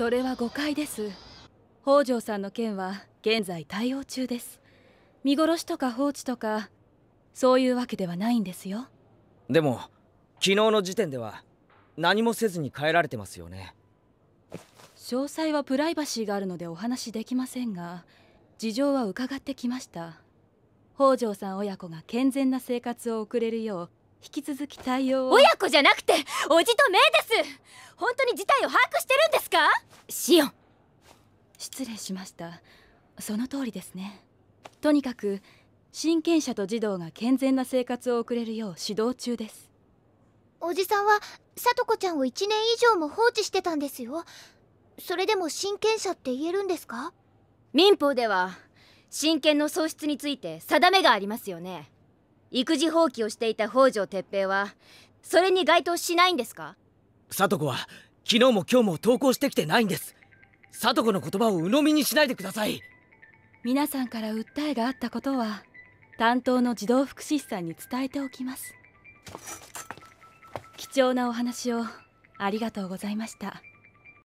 それは誤解です北条さんの件は現在対応中です見殺しとか放置とかそういうわけではないんですよでも昨日の時点では何もせずに帰られてますよね詳細はプライバシーがあるのでお話しできませんが事情は伺ってきました北条さん親子が健全な生活を送れるよう引き続き対応を親子じゃなくておじとめいです本当に事態を把握してるんですかシオン失礼しましたその通りですねとにかく親権者と児童が健全な生活を送れるよう指導中ですおじさんはと子ちゃんを1年以上も放置してたんですよそれでも親権者って言えるんですか民法では親権の喪失について定めがありますよね育児放棄をしていた北条哲平はそれに該当しないんですかと子は昨日も今日も投稿してきてないんです聡子の言葉を鵜呑みにしないでください皆さんから訴えがあったことは担当の児童福祉士さんに伝えておきます貴重なお話をありがとうございました